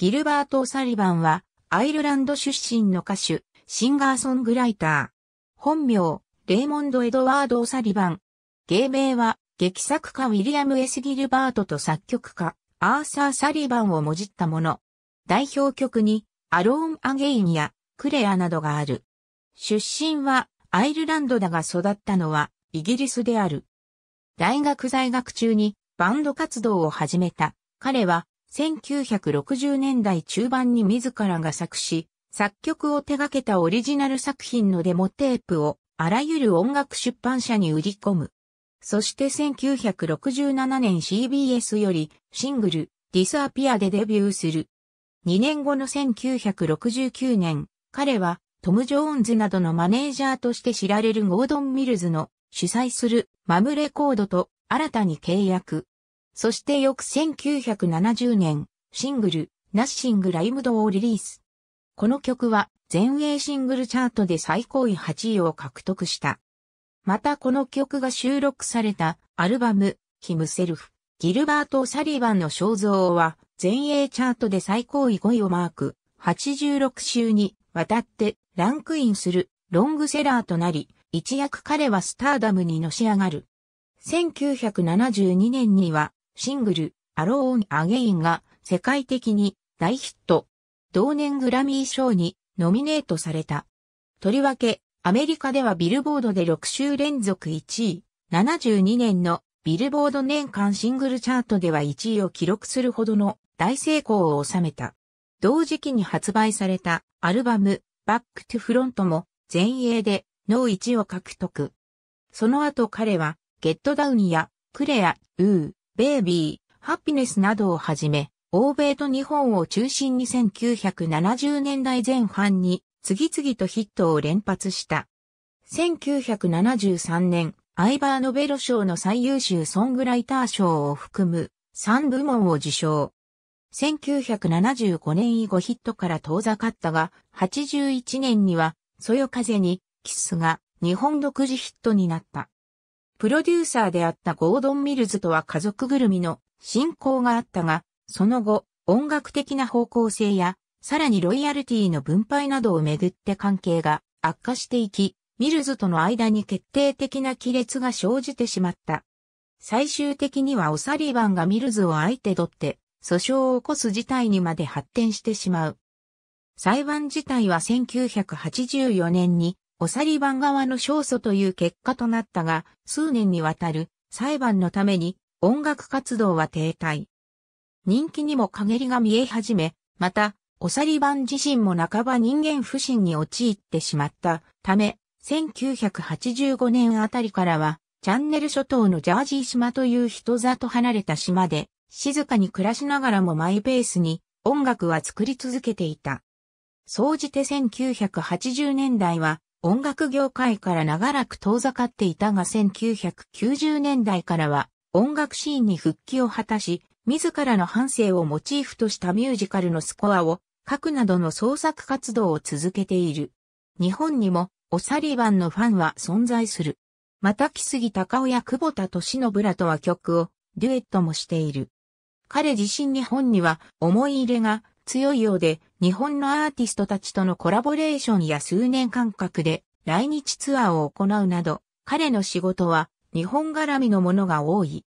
ギルバート・サリバンは、アイルランド出身の歌手、シンガーソングライター。本名、レイモンド・エドワード・サリバン。芸名は、劇作家ウィリアム・エス・ギルバートと作曲家、アーサー・サリバンをもじったもの。代表曲に、アローン・アゲインや、クレアなどがある。出身は、アイルランドだが育ったのは、イギリスである。大学在学中に、バンド活動を始めた。彼は、1960年代中盤に自らが作詞、作曲を手掛けたオリジナル作品のデモテープをあらゆる音楽出版社に売り込む。そして1967年 CBS よりシングルディスアピアでデビューする。2年後の1969年、彼はトム・ジョーンズなどのマネージャーとして知られるゴードン・ミルズの主催するマムレコードと新たに契約。そして翌1970年、シングル、ナッシングライムドをリリース。この曲は全英シングルチャートで最高位8位を獲得した。またこの曲が収録されたアルバム、ヒムセルフ、ギルバート・サリバンの肖像は全英チャートで最高位5位をマーク、86週にわたってランクインするロングセラーとなり、一躍彼はスターダムにのし上がる。1972年にはシングル、アローン・アゲインが世界的に大ヒット。同年グラミー賞にノミネートされた。とりわけ、アメリカではビルボードで6週連続1位、72年のビルボード年間シングルチャートでは1位を記録するほどの大成功を収めた。同時期に発売されたアルバム、バックトゥフロントも前衛での1を獲得。その後彼は、ゲットダウンやクレア、ウー、ベイビー、ハピネスなどをはじめ、欧米と日本を中心に1970年代前半に次々とヒットを連発した。1973年、アイバーノベロ賞の最優秀ソングライター賞を含む3部門を受賞。1975年以後ヒットから遠ざかったが、81年には、そよ風に、キスが日本独自ヒットになった。プロデューサーであったゴードン・ミルズとは家族ぐるみの親交があったが、その後、音楽的な方向性や、さらにロイヤルティの分配などをめぐって関係が悪化していき、ミルズとの間に決定的な亀裂が生じてしまった。最終的にはオサリバンがミルズを相手取って、訴訟を起こす事態にまで発展してしまう。裁判自体は1984年にオサリバン側の勝訴という結果となったが、数年にわたる裁判のために音楽活動は停滞。人気にも陰りが見え始め、また、オサリバン自身も半ば人間不信に陥ってしまったため、1985年あたりからは、チャンネル諸島のジャージー島という人里離れた島で、静かに暮らしながらもマイペースに音楽は作り続けていた。総じて1980年代は音楽業界から長らく遠ざかっていたが1990年代からは音楽シーンに復帰を果たし、自らの反省をモチーフとしたミュージカルのスコアを書くなどの創作活動を続けている。日本にもオサリバンのファンは存在する。また木杉隆夫や久保田敏信らとは曲をデュエットもしている。彼自身日本には思い入れが強いようで、日本のアーティストたちとのコラボレーションや数年間隔で来日ツアーを行うなど、彼の仕事は日本絡みのものが多い。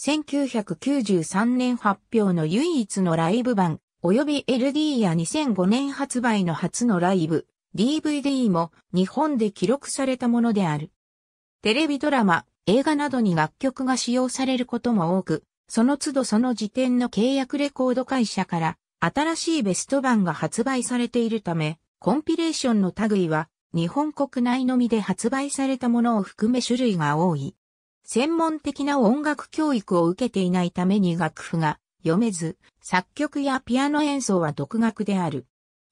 1993年発表の唯一のライブ版、及び LD や2005年発売の初のライブ、DVD も日本で記録されたものである。テレビドラマ、映画などに楽曲が使用されることも多く、その都度その時点の契約レコード会社から新しいベスト版が発売されているため、コンピレーションの類は日本国内のみで発売されたものを含め種類が多い。専門的な音楽教育を受けていないために楽譜が読めず、作曲やピアノ演奏は独学である。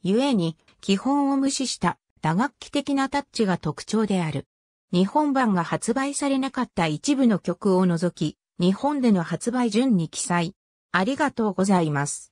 故に、基本を無視した打楽器的なタッチが特徴である。日本版が発売されなかった一部の曲を除き、日本での発売順に記載。ありがとうございます。